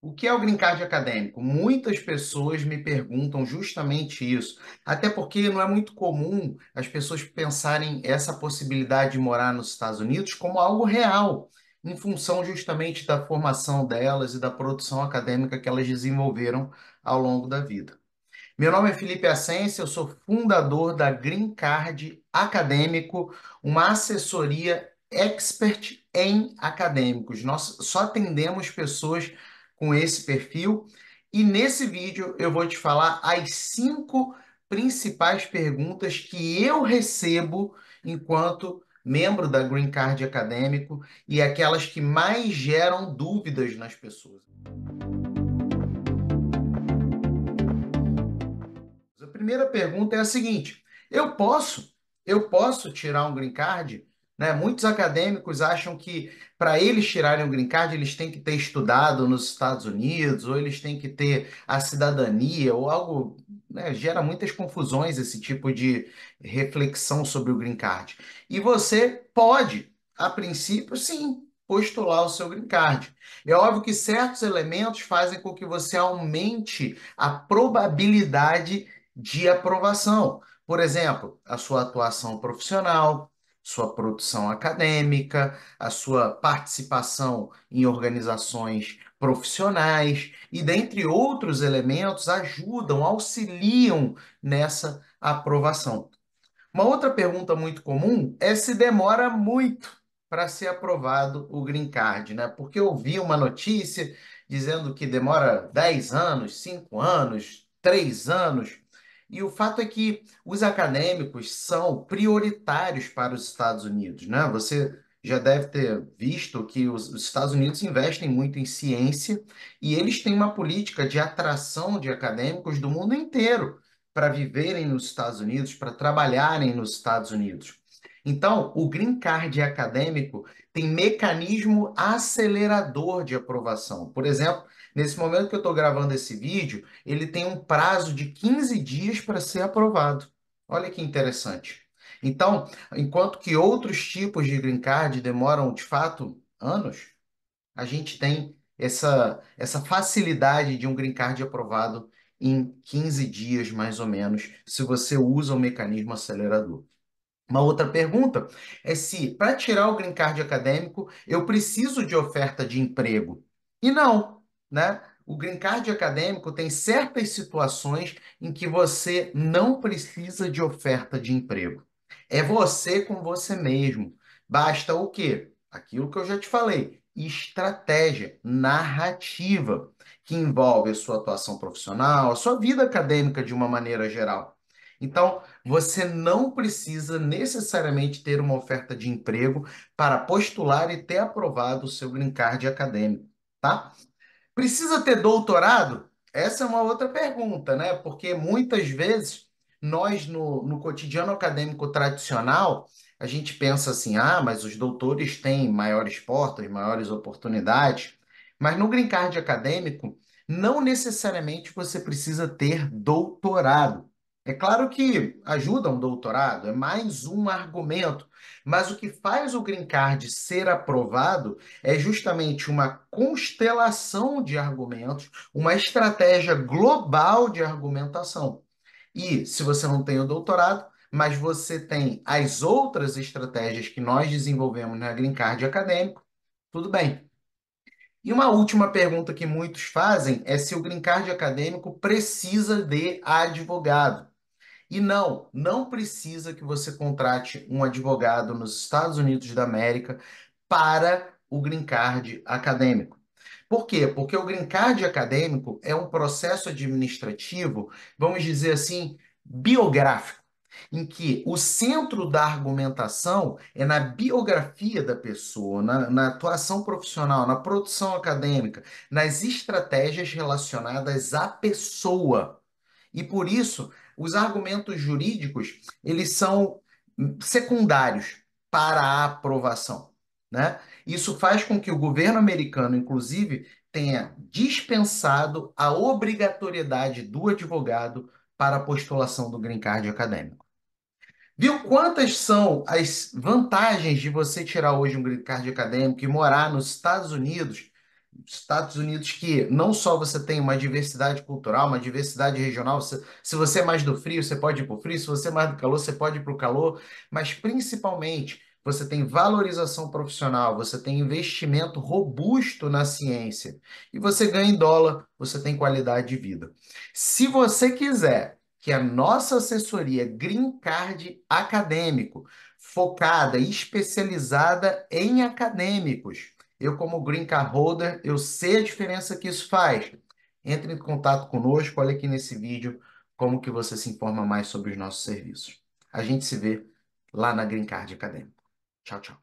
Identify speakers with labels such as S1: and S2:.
S1: O que é o green card acadêmico? Muitas pessoas me perguntam justamente isso. Até porque não é muito comum as pessoas pensarem essa possibilidade de morar nos Estados Unidos como algo real, em função justamente da formação delas e da produção acadêmica que elas desenvolveram ao longo da vida. Meu nome é Felipe Assense, eu sou fundador da Green Card Acadêmico, uma assessoria expert em acadêmicos. Nós só atendemos pessoas com esse perfil. E nesse vídeo eu vou te falar as cinco principais perguntas que eu recebo enquanto membro da Green Card Acadêmico e aquelas que mais geram dúvidas nas pessoas. A primeira pergunta é a seguinte: eu posso, eu posso tirar um green card né? Muitos acadêmicos acham que para eles tirarem o green card, eles têm que ter estudado nos Estados Unidos, ou eles têm que ter a cidadania, ou algo. Né? Gera muitas confusões esse tipo de reflexão sobre o green card. E você pode, a princípio, sim, postular o seu green card. É óbvio que certos elementos fazem com que você aumente a probabilidade de aprovação. Por exemplo, a sua atuação profissional, sua produção acadêmica, a sua participação em organizações profissionais e, dentre outros elementos, ajudam, auxiliam nessa aprovação. Uma outra pergunta muito comum é se demora muito para ser aprovado o green card, né? Porque eu vi uma notícia dizendo que demora 10 anos, 5 anos, 3 anos. E o fato é que os acadêmicos são prioritários para os Estados Unidos, né? Você já deve ter visto que os, os Estados Unidos investem muito em ciência e eles têm uma política de atração de acadêmicos do mundo inteiro para viverem nos Estados Unidos, para trabalharem nos Estados Unidos. Então, o green card acadêmico tem mecanismo acelerador de aprovação. Por exemplo, nesse momento que eu estou gravando esse vídeo, ele tem um prazo de 15 dias para ser aprovado. Olha que interessante. Então, enquanto que outros tipos de green card demoram, de fato, anos, a gente tem essa, essa facilidade de um green card aprovado em 15 dias, mais ou menos, se você usa o mecanismo acelerador. Uma outra pergunta é se, para tirar o green card acadêmico, eu preciso de oferta de emprego. E não, né? O green card acadêmico tem certas situações em que você não precisa de oferta de emprego. É você com você mesmo. Basta o quê? Aquilo que eu já te falei, estratégia, narrativa, que envolve a sua atuação profissional, a sua vida acadêmica de uma maneira geral. Então, você não precisa necessariamente ter uma oferta de emprego para postular e ter aprovado o seu green card acadêmico, tá? Precisa ter doutorado? Essa é uma outra pergunta, né? Porque muitas vezes nós, no, no cotidiano acadêmico tradicional, a gente pensa assim: ah, mas os doutores têm maiores portas, maiores oportunidades. Mas no green card acadêmico, não necessariamente você precisa ter doutorado. É claro que ajuda um doutorado, é mais um argumento, mas o que faz o green card ser aprovado é justamente uma constelação de argumentos, uma estratégia global de argumentação. E se você não tem o doutorado, mas você tem as outras estratégias que nós desenvolvemos na green card acadêmico, tudo bem. E uma última pergunta que muitos fazem é se o green card acadêmico precisa de advogado. E não, não precisa que você contrate um advogado nos Estados Unidos da América para o green card acadêmico. Por quê? Porque o green card acadêmico é um processo administrativo, vamos dizer assim, biográfico, em que o centro da argumentação é na biografia da pessoa, na, na atuação profissional, na produção acadêmica, nas estratégias relacionadas à pessoa. E por isso, os argumentos jurídicos, eles são secundários para a aprovação, né? Isso faz com que o governo americano, inclusive, tenha dispensado a obrigatoriedade do advogado para a postulação do green card acadêmico. Viu quantas são as vantagens de você tirar hoje um green card acadêmico e morar nos Estados Unidos Estados Unidos que não só você tem uma diversidade cultural, uma diversidade regional, você, se você é mais do frio, você pode ir para o frio, se você é mais do calor, você pode ir para o calor, mas principalmente você tem valorização profissional, você tem investimento robusto na ciência e você ganha em dólar, você tem qualidade de vida. Se você quiser que a nossa assessoria Green Card Acadêmico, focada e especializada em acadêmicos, eu, como green card holder, eu sei a diferença que isso faz. Entre em contato conosco, olha aqui nesse vídeo como que você se informa mais sobre os nossos serviços. A gente se vê lá na Green Card Acadêmico. Tchau, tchau.